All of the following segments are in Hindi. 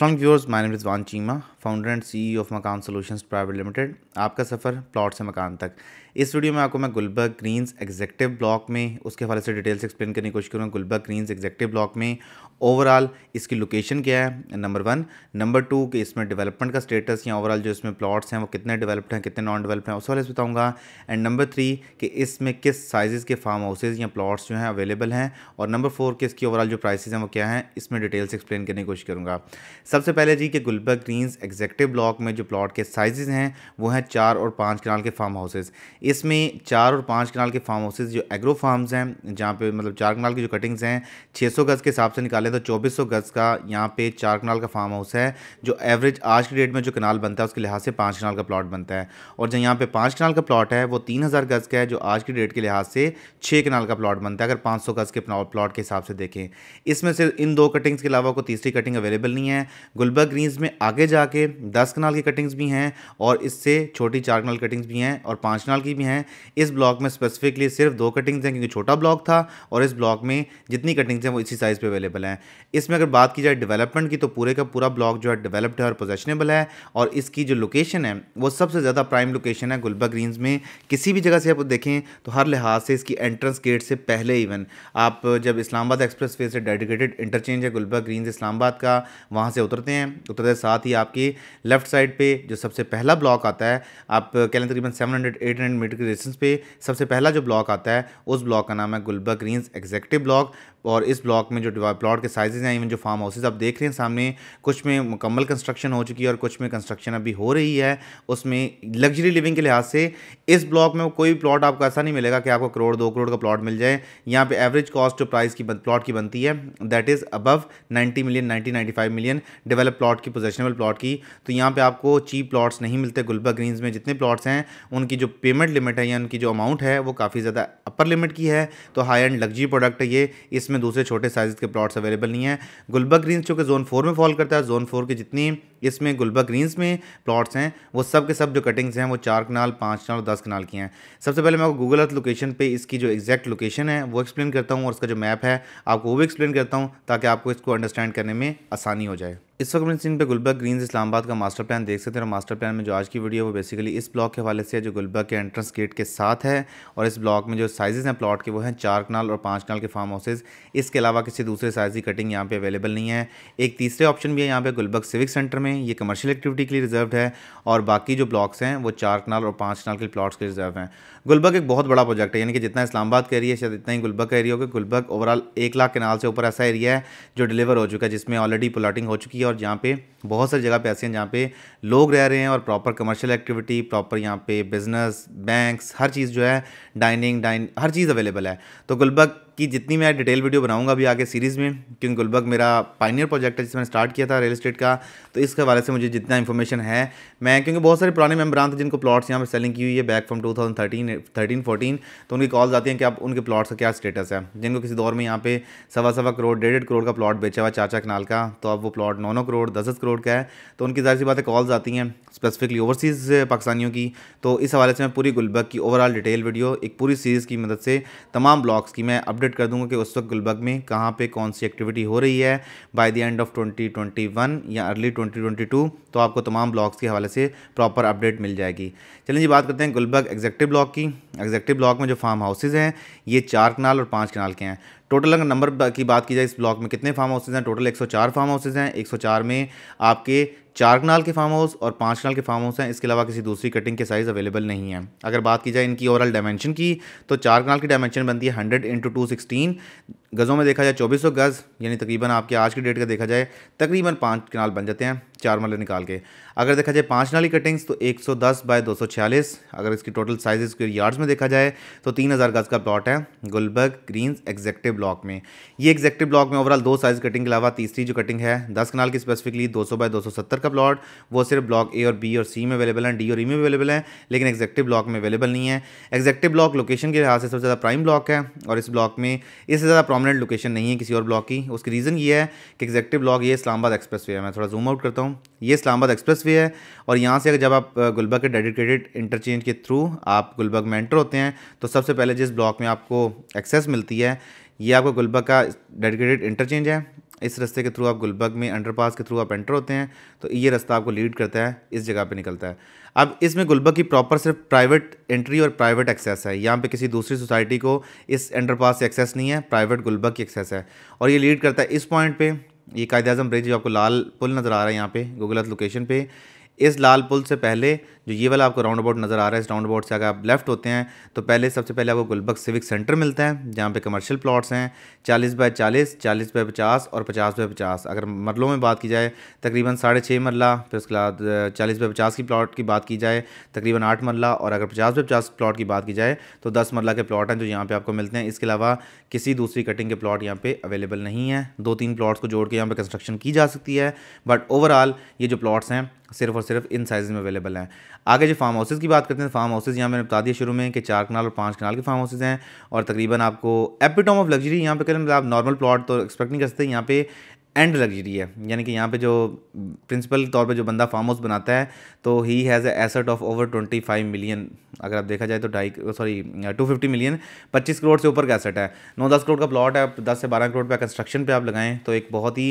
असलम व्यवर्स माय Rizwan Cheema founder and CEO of Makaan solutions private limited आपका सफ़र प्लॉट से मकान तक इस वीडियो में आपको मैं गुलबर्ग ग्रीन्स एग्जेक्टिव ब्लॉक में उसके हवाले से डिटेल्स एक्सप्लेन करने की कोशिश करूँगा गुलबर्ग ग्रीन्स एग्जेक्टिव ब्लॉक में ओवरऑल इसकी लोकेशन क्या है नंबर वन नंबर टू कि इसमें डेवलपमेंट का स्टेटस या ओवरऑल जो इसमें प्लॉट्स हैं वो कितने डेवलप्ड हैं कितने नॉन डेवलप्ड हैं उस वाले से बताऊँगा एंड नंबर थ्री कि इसमें किस साइज़ के फार्म हाउसेज या प्लाट्स जो हैं अवेलेबल हैं और नंबर फोर कि इसकी ओवरऑल जो प्राइसेज हैं वो क्या हैं इसमें डिटेल्स एक्सप्लेन करने की कोशिश करूँगा सबसे पहले जी कि गुलबर्ग ग्रीन्स एग्जेक्टिव ब्लॉक में जो प्लॉट के साइजेज़ हैं वो हैं चार और पाँच किनाल के फार्म हाउसेज़ इसमें चार और पाँच कनाल के फार्म हाउसेज जो एग्रो फार्म्स हैं जहाँ पे मतलब चार कनाल की जो कटिंग्स हैं 600 गज़ के हिसाब से निकालें तो 2400 गज़ का यहाँ पे चार कनाल का फार्म हाउस है जो एवरेज आज की डेट में जो कनाल बनता है उसके लिहाज से पाँच कनाल का प्लाट बनता है और जहाँ यहाँ पे पाँच कनाल का प्लाट है वो तीन गज़ का है जो आज की डेट के लिहाज से छः कनाल का प्लाट बनता है अगर पाँच गज़ के प्लाट के हिसाब से देखें इसमें से इन दो कटिंग्स के अलावा कोई तीसरी कटिंग अवेलेबल नहीं है गुलबर्ग ग्रीन्स में आगे जाके दस कनाल की कटिंग्स भी हैं और इससे छोटी चार कनाल कटिंग्स भी हैं और पाँच कनाल की भी हैं इस ब्लॉक में स्पेसिफिकली सिर्फ दो कटिंग्स हैं क्योंकि छोटा ब्लॉक था और इस ब्लॉक में जितनी कटिंग्स हैं वो इसी साइज़ पे अवेलेबल हैं इसमें अगर बात की जाए डेवलपमेंट की तो पूरे का पूरा ब्लॉक जो है डेवलप्ड है और पोजेशनेबल है और इसकी जो लोकेशन है वो सबसे ज़्यादा प्राइम लोकेशन है गुलबा ग्रीन्स में किसी भी जगह से आप देखें तो हर लिहाज से इसकी एंट्रेंस गेट से पहले इवन आप जब इस्लामाबाद एक्सप्रेस से डेडिकेटेड इंटरचेंज है गुलबा ग्रीन इस्लामाबाद का वहाँ से उतरते हैं उतरते साथ ही आपकी लेफ्ट साइड पर जो सबसे पहला ब्लॉक आता है आप कह लें तकरीबन seven hundred eight hundred and medical के पे सबसे पहला जो ब्लॉक आता है उस ब्लॉक का नाम है गुलबा ग्रीन एग्जेक्टिव ब्लॉक और इस ब्लॉक में जो प्लॉट के साइजेज हैं इवन जो फार्म हाउसेज आप देख रहे हैं सामने कुछ में मुकम्मल कंस्ट्रक्शन हो चुकी है और कुछ में कंस्ट्रक्शन अभी हो रही है उसमें लग्जरी लिविंग के लिहाज से इस ब्लॉक में कोई भी प्लॉट आपको ऐसा नहीं मिलेगा कि आपको करोड़ दो करोड़ का प्लॉट मिल जाए यहाँ पे एवरेज कॉस्ट जो प्राइस की प्लॉट की बनती है that is above ninety million ninety five million develop plot की पोजेशनेबल प्लॉट की तो यहाँ पर आपको चीप प्लॉट्स नहीं मिलते गुलबा ग्रीन्स में जितने प्लॉट्स हैं उनकी जो पेमेंट एंड लिमिट है यानी उनकी जो अमाउंट है वो काफ़ी ज़्यादा अपर लिमिट की है तो हाई एंड लग्जरी प्रोडक्ट है ये इसमें दूसरे छोटे साइज़ के प्लॉट्स अवेलेबल नहीं है गुलबा ग्रीन्स जो कि जोन फोर में फॉल करता है जोन फोर की जितनी इसमें गुलबा ग्रीन्स में प्लॉट्स हैं वो सब के सब जो कटिंग्स हैं वो चार कनाल पाँच कनाल और दस कनाल की हैं सबसे पहले मैं आपको गूगल अर्थ लोकेशन पर इसकी जो एग्जैक्ट लोकेशन है वो एक्सप्लेन करता हूँ और उसका जो मैप है आपको वो भी एक्सप्लेन करता हूँ ताकि आपको इसको अंडरस्टैंड करने में आसानी हो जाए इस वक्त अपने स्क्रीन पे गुलबर्ग ग्रीन्स इस्लामाबाद का मास्टर प्लान देख सकते हैं और मास्टर प्लान में जो आज की वीडियो है वो बेसिकली इस ब्लॉक के हवाले से है जो गुलबर्ग के एंट्रेंस गेट के साथ है और इस ब्लॉक में जो साइजेस हैं प्लॉट के वो हैं चार कनाल और पाँच कनाल के फार्म हाउसेज इसके अलावा किसी दूसरे साइज़ की कटिंग यहाँ पर अवेलेबल नहीं है एक तीसरे ऑप्शन भी है यहाँ पर गुलबर्ग सिविक सेंटर में ये कमर्शियल एक्टिविटी के लिए रिजर्व है और बाकी जो ब्लॉक्स हैं वो चार कनाल और पाँच कनाल के प्लाट्स के रिजर्व हैं गुलबर्ग एक बहुत बड़ा प्रोजेक्ट है यानी कि जितना इस्लामाबाद का एरिया शायद इतना ही गुलबर्ग का एरिया होगा गुलबर्ग ओवरऑल एक लाख कनाल से ऊपर ऐसा एरिया है जो डिलीवर हो चुका है जिसमें ऑलरेडी प्लाटिंग हो चुकी है और जहाँ पे बहुत सारी जगह पे ऐसी हैं जहाँ पे लोग रह रहे हैं और प्रॉपर कमर्शियल एक्टिविटी प्रॉपर यहाँ पे बिजनेस बैंक्स हर चीज़ जो है डाइनिंग डाइन हर चीज़ अवेलेबल है तो गुलबर्ग कि जितनी मैं डिटेल वीडियो बनाऊंगा अभी आगे सीरीज़ में क्योंकि गुलबर्ग मेरा पाइनियर प्रोजेक्ट है जिसमें मैंने स्टार्ट किया था रियल स्टेट का तो इसके हवाले से मुझे जितना इन्फॉर्मेशन है मैं क्योंकि बहुत सारे पुराने मेम्बरान थे जिनको प्लॉट्स यहाँ पर सेलिंग की हुई है back from two thousand thirteen thirteen तो उनकी कॉल्स आती हैं कि आप उनके प्लॉट्स का क्या स्टेटस है जिनको किसी दौर में यहाँ पे सवा सवा करोड़ डेढ़ करोड़ का प्लॉट बेचा हुआ चाचा कनाल का तो अब वो प्लॉट नौ नौ करोड़ दस दस करोड़ का है तो उनकी जाहिर सी बातें कॉल्स आती हैं स्पेसिफिकली ओवरसीज़ पाकिस्तानियों की तो इस हवाले से मैं पूरी गुलबर्ग की ओवरऑल डिटेल वीडियो एक पूरी सीरीज़ की मदद से तमाम ब्लॉग्स की मैं अपडेट अपडेट कर दूंगा कि उस वक्त गुलबर्ग में कहाँ पे कौन सी एक्टिविटी हो रही है बाय द एंड ऑफ 2021 या अर्ली 2022 तो आपको तमाम ब्लॉग्स के हवाले से प्रॉपर अपडेट मिल जाएगी चलिए जी बात करते हैं गुलबर्ग एग्जेक्टिव ब्लॉक की एग्जेक्टिव ब्लॉक में जो फार्म हाउसेज़ हैं ये चार कनाल और पाँच कनाल के हैं टोटल अगर नंबर की बात की जाए इस ब्लॉक में कितने फार्म हाउसेज़ हैं टोटल 104 फार्म हाउसेज़ हैं 104 में आपके चार कनाल के फार्म हाउस और पाँच कनाल के फार्म हाउस हैं इसके अलावा किसी दूसरी कटिंग के साइज़ अवेलेबल नहीं है अगर बात की जाए इनकी ओवरऑल डायमेंशन की तो चार कनाल की डायमेंशन बनती है हंड्रेड इंटू टू सिक्सटीन गज़ों में देखा जाए चौबीस सौ गज़ यानी तकरीबन आपके आज की डेट का देखा जाए तकरीबन पाँच कनाल बन जाते हैं चार मले निकाल के अगर देखा जाए पाँच नाली कटिंग्स तो एक सौ दस बाय दो सौ छियालीस अगर इसकी टोटल साइज के यार्ड्स में देखा जाए तो तीन हज़ार गज़ का प्लॉट है गुलबर्ग ग्रीन्स एग्जेक्टिव ब्लॉक में ये एग्जेक्टिव ब्लॉक में ओवरऑल दो साइज़ कटिंग के अलावा तीसरी जो कटिंग है दस कनाल की स्पेसिफिकली दो सौ बाय दो सौ सत्तर का प्लॉट वो सिर्फ ब्लॉक ए और बी और सी में अवेलेबल है डी और ई e में अवेलेबल है लेकिन एग्जेक्टिव ब्लॉक में अवेलेबल नहीं है एग्जेक्टिव ब्लॉक लोकेशन के लिहाज से सबसे ज़्यादा प्राइम ब्लॉक है और इस ब्लॉक में इससे ज़्यादा प्रोमिनेंट लोकेशन नहीं है किसी और ब्लॉक की उसकी रीज़न ये है कि एग्जैक्टिव ब्लॉक ये इस्लामाबाद एक्सप्रेस वे है मैं थोड़ा जूम आउट करता हूँ ये इस्लामाबाद एक्सप्रेस वे है और यहाँ से अगर जब आप गुलबर्ग के डेडिकेटेड इंटरचेंज के थ्रू आप गुलबर्ग में एंटर होते हैं तो सबसे पहले जिस ब्लॉक में आपको एक्सेस मिलती है ये आपका गुलबर्ग का डेडिकेटेड इंटरचेंज है इस रास्ते के थ्रू आप गुलबर्ग में अंडरपास के थ्रू आप एंटर होते हैं तो ये रास्ता आपको लीड करता है इस जगह पे निकलता है अब इसमें गुलबर्ग की प्रॉपर सिर्फ प्राइवेट एंट्री और प्राइवेट एक्सेस है यहाँ पे किसी दूसरी सोसाइटी को इस अंडरपास से एक्सेस नहीं है प्राइवेट गुलबर्ग की एक्सेस है और ये लीड करता है इस पॉइंट पर ये कायद अजम ब्रिज जो आपको लाल पुल नज़र आ रहा है यहाँ पर गूगल अर्थ लोकेशन पर इस लाल पुल से पहले जो ये वाला आपको राउंड अबाउट नज़र आ रहा है इस राउंड अबाउट से अगर आप लेफ्ट होते हैं तो पहले सबसे पहले आपको गुलबर्ग सिविक सेंटर मिलता है जहाँ पे कमर्शियल प्लॉट्स हैं चालीस बाय चालीस चालीस बाय पचास और पचास बाय पचास अगर मरलों में बात की जाए तकरीबन साढ़े छः मरला फिर तो उसके बाद चालीस बाय पचास की प्लाट की बात की जाए तकरीबन आठ मरला और अगर पचास बाय पचास प्लाट की बात की जाए तो दस मरला के प्लाट हैं जो यहाँ पर आपको मिलते हैं इसके अलावा किसी दूसरी कटिंग के प्लाट यहाँ पर अवेलेबल नहीं है दो तीन प्लाट्स को जोड़ के यहाँ पर कंस्ट्रक्शन की जा सकती है बट ओवरऑल ये जो प्लाट्स हैं सिर्फ और सिर्फ इन साइज़ में अवेलेबल हैं आगे जो फार्म हाउसेज़ की बात करते हैं फार्म हाउसेज़ यहाँ मैंने बता दिया शुरू में कि चार कनाल और पाँच कनाल के फार्म हाउसेज़ हैं और तकरीबन आपको एपिटॉम ऑफ लग्जरी यहाँ पे करें मतलब आप नॉर्मल प्लॉट तो एक्सपेक्ट नहीं कर सकते यहाँ पे एंड लग्जरी है यानी कि यहाँ पे जो प्रिंसिपल तौर पे जो बंदा फार्म हाउस बनाता है तो he has asset of over twenty five million अगर आप देखा जाए तो ढाई सॉरी टू फिफ्टी मिलियन पच्चीस करोड़ से ऊपर का एसेट है नौ दस करोड़ का प्लॉट है दस से बारह करोड़ का कंस्ट्रक्शन पे आप लगाएं तो एक बहुत ही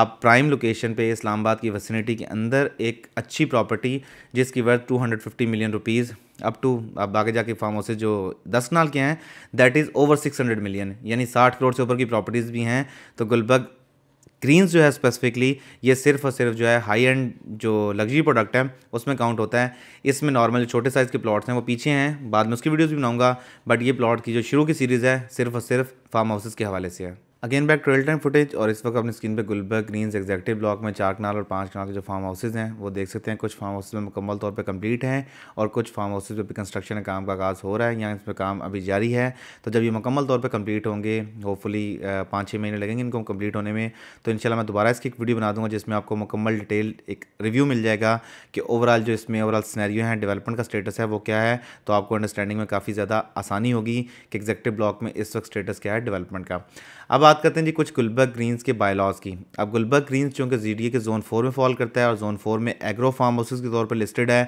आप प्राइम लोकेशन पे इस्लामाबाद की वसिनिटी के अंदर एक अच्छी प्रॉपर्टी जिसकी worth two hundred fifty million rupees up to आप आगे जाके फार्म हाउसेज जो दस नाल के हैं that is over six hundred million यानी साठ करोड़ से ऊपर की प्रॉपर्टीज़ भी हैं तो गुलबर्ग ग्रीन्स जो है स्पेसिफिकली ये सिर्फ और सिर्फ जो है हाई एंड जो लग्जरी प्रोडक्ट है उसमें काउंट होता है इसमें नॉर्मल छोटे साइज़ के प्लॉट्स हैं वो पीछे हैं बाद में उसकी वीडियोज़ भी बनाऊँगा बट ये प्लॉट की जो शुरू की सीरीज़ है सिर्फ और सिर्फ फार्म हाउसेज़ के हवाले से है again back trail time footage और इस वक्त अपनी स्क्रीन पे गुलबर्ग ग्रीन्स एक्जैक्टिव ब्लॉक में चार कनाल और पांच कनाल के जो फार्म हाउसेज हैं वो देख सकते हैं कुछ फार्म हाउसेज में मुकम्मल तौर पे कंप्लीट हैं और कुछ फार्म हाउसेज पे भी कंस्ट्रक्शन काम का आगाज़ हो रहा है या इस पर काम अभी जारी है तो जब ये मुकम्मल तौर पर कम्प्लीट होंगे होपफुली पाँच छः महीने लगेंगे इनको कम्प्लीट होने में तो इन मैं दोबारा इसकी एक वीडियो बना दूँगा जिसमें आपको मुकम्मल डिटेल एक रिव्यू मिल जाएगा कि ओवरऑल जो इसमें ओवरऑल स्नैरियो है डेवलपमेंट का स्टेटस है वो क्या है तो आपको अंडरस्टैंडिंग में काफ़ी ज़्यादा आसानी होगी कि एग्जैक्टिव ब्लॉक में इस वक्त स्टेटस क्या है डेवलपमेंट का अब बात करते हैं जी कुछ गुलबर्ग ग्रीन्स के बायलॉज की अब गुलबर्ग ग्रीन्स जो कि जी के जोन फोर में फॉल करता है और जोन फोर में एग्रो फार्म हाउसेज के तौर पर लिस्टेड है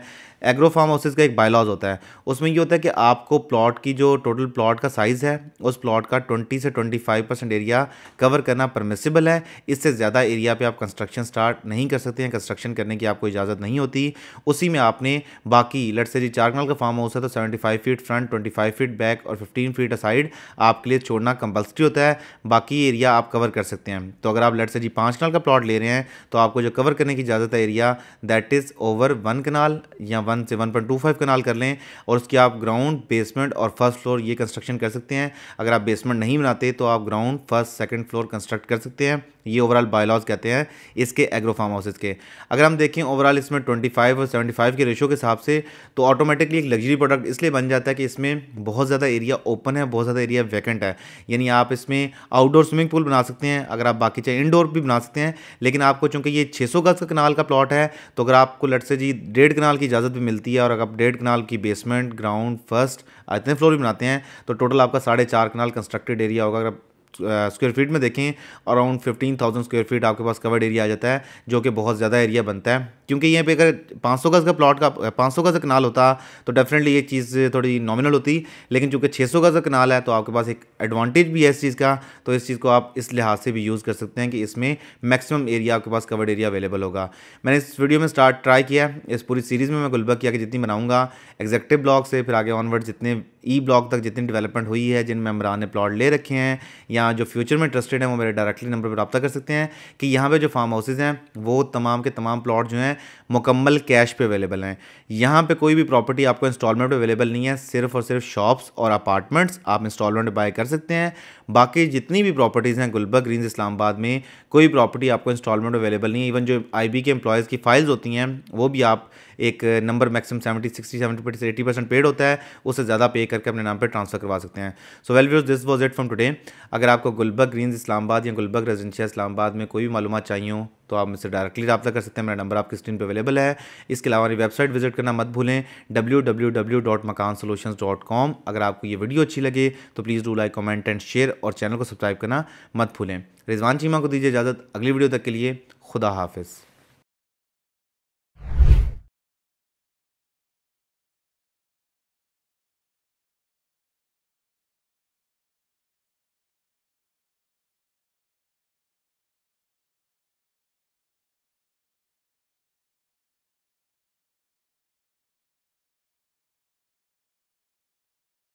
एग्रो फार्म हाउसेज का एक बायलॉज होता है उसमें ये होता है कि आपको प्लॉट की जो टोटल प्लॉट का साइज़ है उस प्लॉट का ट्वेंटी से twenty five percent area cover करना परमिसिबल है इससे ज़्यादा एरिया पर आप कंस्ट्रक्शन स्टार्ट नहीं कर सकते हैं कंस्ट्रक्शन करने की आपको इजाज़त नहीं होती उसी में आपने बाकी लट से जी चार का फार्म हाउस है तो seventy five feet front twenty five feet back और फिफ्टीन फीट असाइड आपके लिए छोड़ना कंपल्सरी होता है बाकी बाकी एरिया आप कवर कर सकते हैं तो अगर आप लट से जी पाँच कनाल का प्लॉट ले रहे हैं तो आपको जो कवर करने की इजाज़त है area that is over one कनाल या वन से वन पॉइंट टू फाइव कनाल कर लें और उसकी आप ग्राउंड बेसमेंट और फर्स्ट फ्लोर ये कंस्ट्रक्शन कर सकते हैं अगर आप बेसमेंट नहीं बनाते तो आप ground first second floor construct कर सकते हैं ये ओवरऑल बायलॉज कहते हैं इसके एग्रो फार्म हाउसेज के अगर हम देखें ओवरऑल इसमें 25 और 75 के रेशो के हिसाब से तो ऑटोमेटिकली एक लग्जरी प्रोडक्ट इसलिए बन जाता है कि इसमें बहुत ज़्यादा एरिया ओपन है बहुत ज़्यादा एरिया वैकेंट है यानी आप इसमें आउटडोर आउटडोर स्विमिंग पूल बना सकते हैं अगर आप बाकी चाहे इंडोर भी बना सकते हैं लेकिन आपको चूंकि ये 600 गज का कनाल का प्लॉट है तो अगर आपको लट से जी डेढ़ कनाल की इजाज़त भी मिलती है और अगर आप डेढ़ कनाल की बेसमेंट ग्राउंड फर्स्ट इतने फ्लोर भी बनाते हैं तो टोटल आपका साढ़े चार कनाल कंस्ट्रक्टेड एरिया होगा अगर स्क्वायर फीट में देखें around fifteen thousand square feet आपके पास कवर्ड एरिया आ जाता है जो कि बहुत ज़्यादा एरिया बनता है क्योंकि यहाँ पे अगर पाँच सौ गज़ का प्लॉट का पाँच सौ गज़ का कनाल होता तो डेफिनेटली ये चीज़ थोड़ी नॉमिनल होती लेकिन चूँकि छः सौ गज़ का कनाल है तो आपके पास एक एडवांटेज भी है इस चीज़ का तो इस चीज़ को आप इस लिहाज से भी यूज़ कर सकते हैं कि इसमें मैक्सिमम एरिया आपके पास कवर्ड एरिया अवेलेबल होगा मैंने इस वीडियो में स्टार्ट ट्राई किया इस पूरी सीरीज़ में मैं गुलबा किया कि जितनी बनाऊँगा एग्जेक्टिव ब्लॉक से फिर आगे ऑनवर्ड जितने ई ब्लॉक तक जितनी डेवलपमेंट हुई है जिन मेम्बरान ने प्लॉट ले रखे हैं या या जो फ्यूचर में इंटरेस्टेड हैं वो मेरे डायरेक्टली नंबर पर रबा कर सकते हैं कि यहाँ पर जो फार्म हाउसेज़ हैं वो तमाम के तमाम प्लाट जो हैं मुकम्मल कैश पे अवेलेबल हैं यहाँ पर कोई भी प्रॉपर्टी आपको इंस्टॉलमेंट पर अवेलेबल नहीं है सिर्फ और सिर्फ शॉप्स और अपार्टमेंट्स आप इंस्टॉलमेंट बाय कर सकते हैं बाकी जितनी भी प्रॉपर्टीज़ हैं गुलबर्ग ग्रीन इस्लामाबाद में कोई प्रॉपर्टी आपको इंस्टॉलमेंट अवेलेबल नहीं है इवन जो आईबी के एम्प्लॉयज़ की फाइल्स होती हैं वो भी आप एक number maximum seventy sixty seventy percent eighty percent paid होता है उससे ज़्यादा पे करके अपने नाम पर ट्रांसफर करवा सकते हैं so well viewers this was it from today अगर आपको गुलबर्ग ग्रीन इस्लामाबाद या गुलबर्ग रेजेंशिया इस्लामाबाद में कोई भी मालूम चाहिए हो तो आप मुझसे डायरेक्टली रब्ता कर सकते हैं मेरा नंबर आपकी स्क्रीन पर अवेलेबल है इसके अलावा हमारी वेबसाइट विजिट करना मत भूलें W W W dot Makaan dot com अगर आपको ये वीडियो अच्छी लगे तो please do like comment and share और चैनल को सब्सक्राइब करना मत भूलें रिजवान चीमा को दीजिए इजाज़त अगली वीडियो तक के लिए खुदा हाफिज़